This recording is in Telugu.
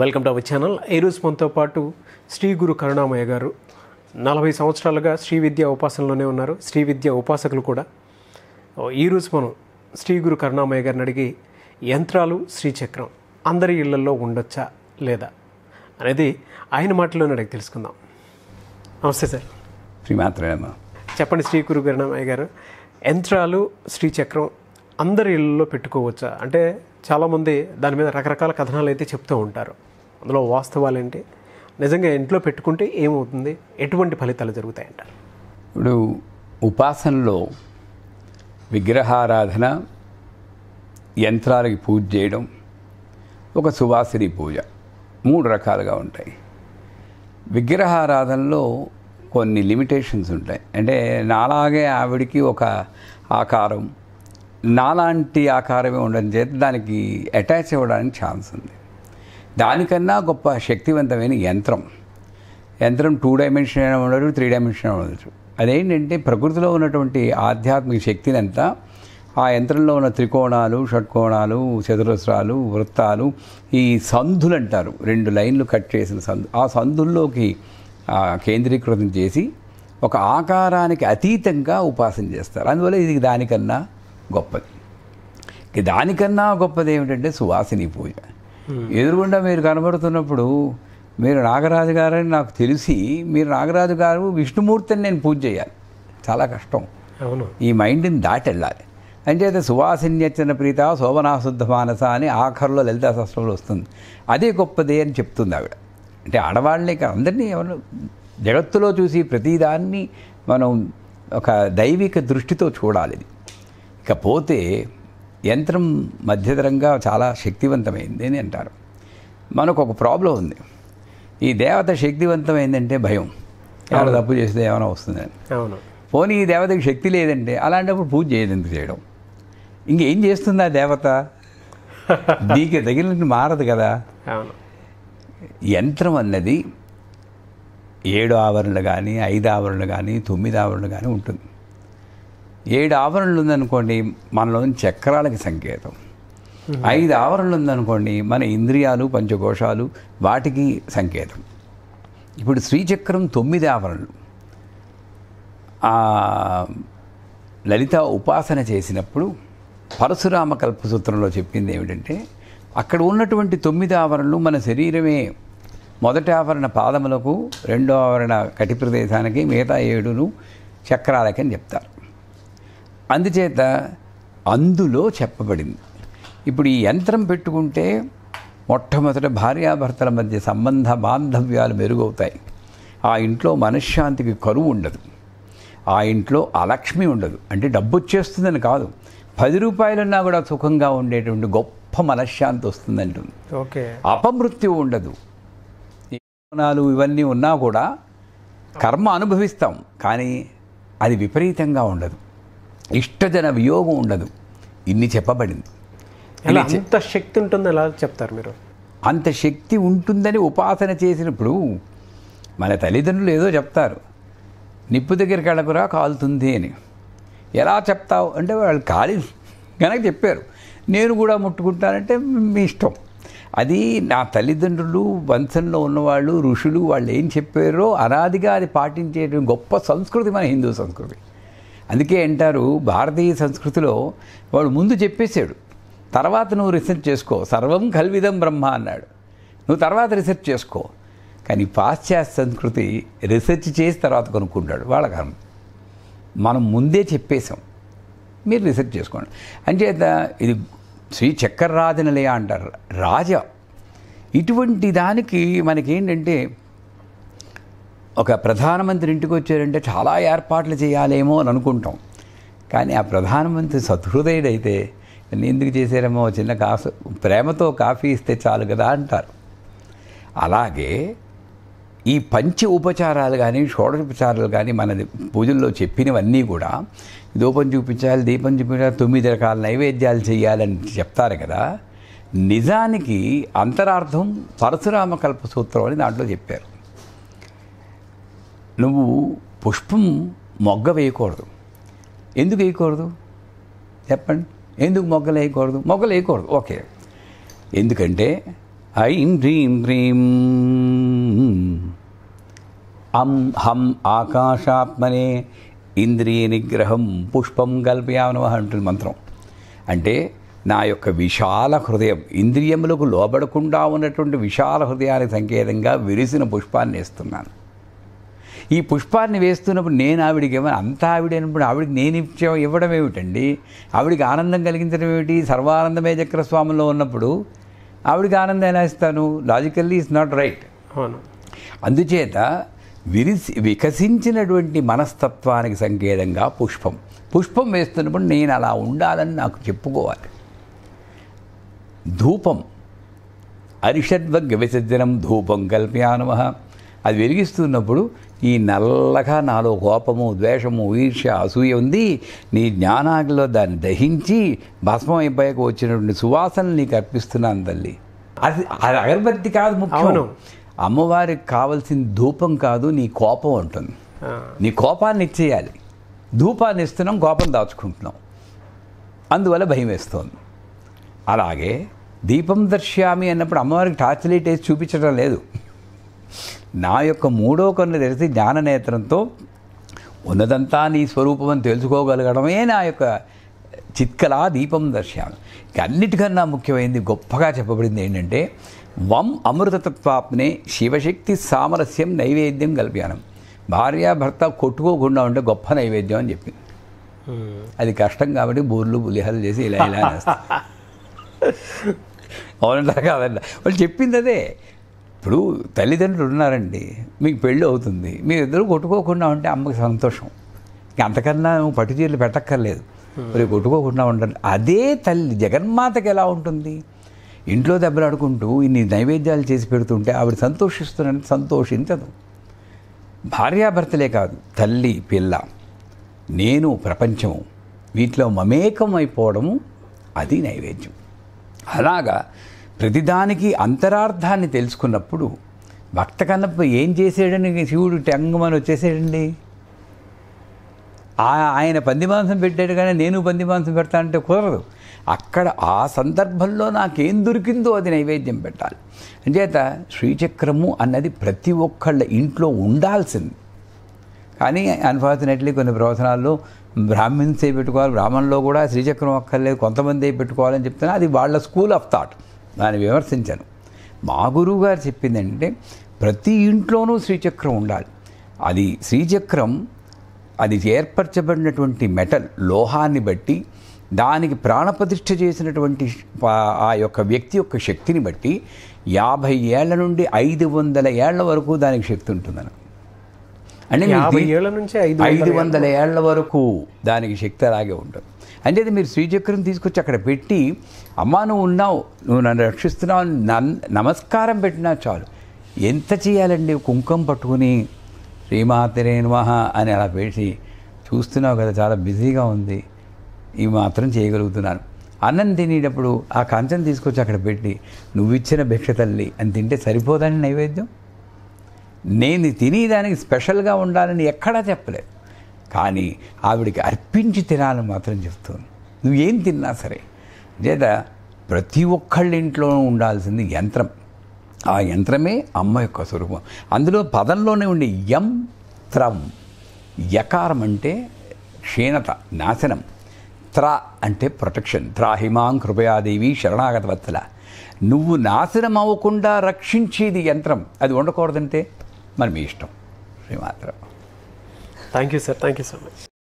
వెల్కమ్ టు అవర్ ఛానల్ ఈరోజు మనతో పాటు శ్రీ గురు కరుణామయ్య గారు నలభై సంవత్సరాలుగా శ్రీ విద్య ఉపాసనలోనే ఉన్నారు శ్రీ విద్య ఉపాసకులు కూడా ఈరోజు మనం శ్రీ గురు కరుణామయ్య గారిని అడిగి యంత్రాలు శ్రీచక్రం అందరి ఇళ్లలో ఉండొచ్చా లేదా అనేది ఆయన మాటలోనే అడిగి తెలుసుకుందాం నమస్తే సార్ మాత్రమే చెప్పండి శ్రీ గురు కరుణామయ్య గారు యంత్రాలు శ్రీచక్రం అందరి ఇళ్ళలో పెట్టుకోవచ్చా అంటే చాలామంది దాని మీద రకరకాల కథనాలు అయితే చెప్తూ ఉంటారు అందులో వాస్తవాలేంటి నిజంగా ఇంట్లో పెట్టుకుంటే ఏమవుతుంది ఎటువంటి ఫలితాలు జరుగుతాయంటారు ఇప్పుడు ఉపాసనలో విగ్రహారాధన యంత్రాలకి పూజ చేయడం ఒక సువాసిని పూజ మూడు రకాలుగా ఉంటాయి విగ్రహారాధనలో కొన్ని లిమిటేషన్స్ ఉంటాయి అంటే నాలాగే ఆవిడికి ఒక ఆకారం నాలాంటి ఆకారమే ఉండడం చేత దానికి అటాచ్ అవ్వడానికి ఛాన్స్ ఉంది దానికన్నా గొప్ప శక్తివంతమైన యంత్రం యంత్రం టూ డైమెన్షన్ అయినా ఉండదు త్రీ డైమెన్షన్ ఉండదు అదేంటంటే ప్రకృతిలో ఉన్నటువంటి ఆధ్యాత్మిక శక్తిని అంతా ఆ యంత్రంలో ఉన్న త్రికోణాలు షట్కోణాలు చతురస్రాలు వృత్తాలు ఈ సంధులు అంటారు రెండు లైన్లు కట్ చేసిన సంధు ఆ సంధుల్లోకి కేంద్రీకృతం చేసి ఒక ఆకారానికి అతీతంగా ఉపాసన చేస్తారు అందువల్ల ఇది దానికన్నా గొప్పది దానికన్నా గొప్పది ఏమిటంటే సువాసిని పూజ ఎదురుగుండా మీరు కనబడుతున్నప్పుడు మీరు నాగరాజు గారని నాకు తెలిసి మీరు నాగరాజు గారు విష్ణుమూర్తిని నేను పూజ చేయాలి చాలా కష్టం అవును ఈ మైండ్ని దాటి వెళ్ళాలి అంచేత సువాసిన్యచన ప్రీత శోభనాశుద్ధ మానస అని ఆఖరులో లలిత శాస్త్రంలో వస్తుంది అదే గొప్పదే అని చెప్తుంది ఆవిడ అంటే ఆడవాళ్ళని అందరినీ ఎవరు జగత్తులో చూసి ప్రతిదాన్ని మనం ఒక దైవిక దృష్టితో చూడాలి ఇకపోతే యంత్రం మధ్యతరంగా చాలా శక్తివంతమైంది అని అంటారు మనకు ఒక ప్రాబ్లం ఉంది ఈ దేవత శక్తివంతమైందంటే భయం ఎవరు తప్పు చేస్తే ఏమైనా వస్తుందని అవును పోనీ ఈ దేవతకి శక్తి లేదంటే అలాంటప్పుడు పూజ చేయదు ఎందుకు చేయడం ఇంకేం చేస్తుంది ఆ దేవత దీనికి తగిలినట్టు మారదు కదా అవును యంత్రం అన్నది ఏడు ఆవరణలు కానీ ఐదు ఆవరణలు కానీ తొమ్మిది ఆవరణలు కానీ ఉంటుంది ఏడు ఆవరణలు ఉందనుకోండి మనలోని చక్రాలకి సంకేతం ఐదు ఆవరణలు ఉందనుకోండి మన ఇంద్రియాలు పంచకోశాలు వాటికి సంకేతం ఇప్పుడు శ్రీచక్రం తొమ్మిది ఆవరణలు లలిత ఉపాసన చేసినప్పుడు పరశురామ కల్పసూత్రంలో చెప్పింది ఏమిటంటే అక్కడ ఉన్నటువంటి తొమ్మిది ఆవరణలు మన శరీరమే మొదటి ఆవరణ పాదములకు రెండో ఆవరణ కటి ప్రదేశానికి మిగతా ఏడును చక్రాలకి అని చెప్తారు అందుచేత అందులో చెప్పబడింది ఇప్పుడు ఈ యంత్రం పెట్టుకుంటే మొట్టమొదట భార్యాభర్తల మధ్య సంబంధ బాంధవ్యాలు మెరుగవుతాయి ఆ ఇంట్లో మనశ్శాంతికి కరువు ఉండదు ఆ ఇంట్లో అలక్ష్మి ఉండదు అంటే డబ్బు వచ్చేస్తుందని కాదు పది రూపాయలున్నా కూడా సుఖంగా ఉండేటువంటి గొప్ప మనశ్శాంతి వస్తుందంటుంది ఓకే అపమృత్యు ఉండదు గుణాలు ఇవన్నీ ఉన్నా కూడా కర్మ అనుభవిస్తాం కానీ అది విపరీతంగా ఉండదు ఇష్టజన వియోగం ఉండదు ఇన్ని చెప్పబడింది అంత శక్తి ఉంటుంది ఎలా చెప్తారు మీరు అంత శక్తి ఉంటుందని ఉపాసన చేసినప్పుడు మన తల్లిదండ్రులు ఏదో చెప్తారు నిప్పు దగ్గర కడకురా కాలుతుంది అని ఎలా చెప్తావు అంటే వాళ్ళు కాలి కనుక చెప్పారు నేను కూడా ముట్టుకుంటానంటే మీ ఇష్టం అది నా తల్లిదండ్రులు వంశంలో ఉన్నవాళ్ళు ఋషులు వాళ్ళు ఏం చెప్పారో అనాదిగా అది పాటించే గొప్ప సంస్కృతి మన హిందూ సంస్కృతి అందుకే అంటారు భారతీయ సంస్కృతిలో వాడు ముందు చెప్పేశాడు తర్వాత నువ్వు రీసెర్చ్ చేసుకో సర్వం కల్విదం బ్రహ్మ అన్నాడు నువ్వు తర్వాత రీసెర్చ్ చేసుకో కానీ పాశ్చాత్య సంస్కృతి రీసెర్చ్ చేసి తర్వాత కొనుక్కుంటాడు వాళ్ళ కారణం మనం ముందే చెప్పేశాం మీరు రీసెర్చ్ చేసుకోండి అంచేత ఇది శ్రీ చక్కర రాజనిలయ అంటారు రాజ ఇటువంటి దానికి మనకేంటంటే ఒక ప్రధానమంత్రి ఇంటికి వచ్చారంటే చాలా ఏర్పాట్లు చేయాలేమో అని అనుకుంటాం కానీ ఆ ప్రధానమంత్రి సహృదయుడైతే ఎందుకు చేశారేమో చిన్న కాఫీ ప్రేమతో కాఫీ ఇస్తే చాలు కదా అంటారు అలాగే ఈ పంచ ఉపచారాలు కానీ షోడోపచారాలు కానీ మన పూజల్లో చెప్పినవన్నీ కూడా దూపం చూపించాలి దీపం చూపించాలి తొమ్మిది రకాల నైవేద్యాలు చేయాలని చెప్తారు కదా నిజానికి అంతరార్థం పరశురామ కల్ప సూత్రం అని దాంట్లో చెప్పారు నువ్వు పుష్పం మొగ్గ వేయకూడదు ఎందుకు వేయకూడదు చెప్పండి ఎందుకు మొగ్గలు వేయకూడదు మొగ్గలు వేయకూడదు ఓకే ఎందుకంటే ఐం హ్రీం హ్రీం అం హం ఆకాశాత్మనే ఇంద్రియ నిగ్రహం పుష్పం కల్పయామనవ అంటుంది మంత్రం అంటే నా యొక్క విశాల హృదయం ఇంద్రియములకు లోబడకుండా ఉన్నటువంటి విశాల హృదయానికి సంకేతంగా విరిసిన పుష్పాన్ని వేస్తున్నాను ఈ పుష్పాన్ని వేస్తున్నప్పుడు నేను ఆవిడికి ఇవ్వను అంత ఆవిడైనప్పుడు ఆవిడికి నేను ఇచ్చే ఇవ్వడం ఏమిటండి ఆవిడికి ఆనందం కలిగించడం ఏమిటి సర్వానందమే చక్రస్వామిలో ఉన్నప్పుడు ఆవిడికి ఆనందం ఎలా ఇస్తాను లాజికల్లీ ఇస్ నాట్ రైట్ అవును అందుచేత విరిసి వికసించినటువంటి మనస్తత్వానికి సంకేతంగా పుష్పం పుష్పం వేస్తున్నప్పుడు నేను అలా ఉండాలని నాకు చెప్పుకోవాలి ధూపం అరిషద్వ విసర్జనం ధూపం కల్పయానమ అది వెలిగిస్తున్నప్పుడు ఈ నల్లగా నాలో కోపము ద్వేషము ఈర్ష అసూయ ఉంది నీ జ్ఞానాగ్నిలో దాన్ని దహించి భస్మం అయిపోయాక వచ్చినటువంటి సువాసనలు నీకు అర్పిస్తున్నాను తల్లి అది అది అగరబత్తి కాదు ముఖ్యం అమ్మవారికి కావలసిన ధూపం కాదు నీ కోపం ఉంటుంది నీ కోపాన్ని ఇచ్చేయాలి ధూపాన్ని ఇస్తున్నాం కోపం దాచుకుంటున్నాం అందువల్ల భయం వేస్తోంది అలాగే దీపం దర్శ్యామి అన్నప్పుడు అమ్మవారికి టార్చ్ లైట్ వేసి చూపించడం లేదు నా యొక్క మూడో కన్ను తెలిసి జ్ఞాననేత్రంతో ఉన్నదంతా నీ స్వరూపం అని తెలుసుకోగలగడమే నా యొక్క చిత్కలా దీపం దర్శనం అన్నిటికన్నా ముఖ్యమైనది గొప్పగా చెప్పబడింది ఏంటంటే వం అమృతతత్వాప్నే శివశక్తి సామరస్యం నైవేద్యం కల్పానం భార్యాభర్త కొట్టుకోకుండా ఉంటే గొప్ప నైవేద్యం అని చెప్పింది అది కష్టం కాబట్టి బూర్లు బులిహలు చేసి ఇలా ఇలా అవునంటారు కాదండి వాళ్ళు చెప్పింది అదే ఇప్పుడు తల్లిదండ్రులు ఉన్నారండి మీకు పెళ్ళి అవుతుంది మీరిద్దరు కొట్టుకోకుండా ఉంటే అమ్మకి సంతోషం అంతకన్నా పట్టు చీరలు పెట్టక్కర్లేదు hmm. మరి కొట్టుకోకుండా ఉండండి అదే తల్లి జగన్మాతకి ఎలా ఉంటుంది ఇంట్లో దెబ్బలాడుకుంటూ ఇన్ని నైవేద్యాలు చేసి పెడుతుంటే ఆవిడ సంతోషిస్తున్నట్టు సంతోషించదు భార్యాభర్తలే కాదు తల్లి పిల్ల నేను ప్రపంచము వీటిలో మమేకం అయిపోవడము అది నైవేద్యం అలాగా ప్రతిదానికి అంతరార్థాన్ని తెలుసుకున్నప్పుడు భక్త కన్నప్ప ఏం చేసాడని శివుడు టంగమని వచ్చేసాడండి ఆయన పంది మాంసం పెట్టాడు కానీ నేను పంది మాంసం పెడతానంటే కుదరదు అక్కడ ఆ సందర్భంలో నాకేం దొరికిందో అది నైవేద్యం పెట్టాలి అంచేత శ్రీచక్రము అన్నది ప్రతి ఒక్కళ్ళ ఇంట్లో ఉండాల్సింది కానీ అన్ఫార్చునేట్లీ కొన్ని ప్రవచనాల్లో బ్రాహ్మిన్సే పెట్టుకోవాలి బ్రాహ్మణ్లో కూడా శ్రీచక్రం అక్కర్లేదు కొంతమంది పెట్టుకోవాలని చెప్తున్నా అది వాళ్ళ స్కూల్ ఆఫ్ థాట్ దాన్ని విమర్శించాను మా గురువు గారు చెప్పింది ప్రతి ఇంట్లోనూ శ్రీచక్రం ఉండాలి అది శ్రీచక్రం అది ఏర్పరచబడినటువంటి మెటల్ లోహాన్ని బట్టి దానికి ప్రాణప్రతిష్ఠ చేసినటువంటి ఆ యొక్క వ్యక్తి యొక్క శక్తిని బట్టి యాభై ఏళ్ల నుండి ఐదు వందల ఏళ్ల వరకు దానికి శక్తి ఉంటుందని అంటే ఏళ్ల నుంచి ఐదు వందల ఏళ్ల వరకు దానికి శక్తి అలాగే ఉంటుంది అంటే మీరు శ్రీచక్రం తీసుకొచ్చి అక్కడ పెట్టి అమ్మా నువ్వు ఉన్నావు నువ్వు నన్ను రక్షిస్తున్నావు నమస్కారం పెట్టినా చాలు ఎంత చేయాలండి కుంకుమ పట్టుకుని నమహ అని అలా పేసి చూస్తున్నావు కదా చాలా బిజీగా ఉంది ఈ మాత్రం చేయగలుగుతున్నాను అన్నం తినేటప్పుడు ఆ కంచం తీసుకొచ్చి అక్కడ పెట్టి నువ్వు ఇచ్చిన భిక్ష తల్లి అని తింటే సరిపోదని నైవేద్యం నేను తినేదానికి స్పెషల్గా ఉండాలని ఎక్కడా చెప్పలేదు కానీ ఆవిడికి అర్పించి తినాలని మాత్రం చెప్తాను నువ్వేం తిన్నా సరే చేత ప్రతి ఒక్కళ్ళ ఇంట్లో ఉండాల్సింది యంత్రం ఆ యంత్రమే అమ్మ యొక్క స్వరూపం అందులో పదంలోనే ఉండే యంత్రం యకారం అంటే క్షీణత నాశనం త్ర అంటే ప్రొటెక్షన్ త్రాహిమాం కృపయాదేవి శరణాగత వత్సల నువ్వు నాశనం అవ్వకుండా రక్షించేది యంత్రం అది ఉండకూడదంటే మరి మీ ఇష్టం శ్రీమాత్రం thank you sir thank you so much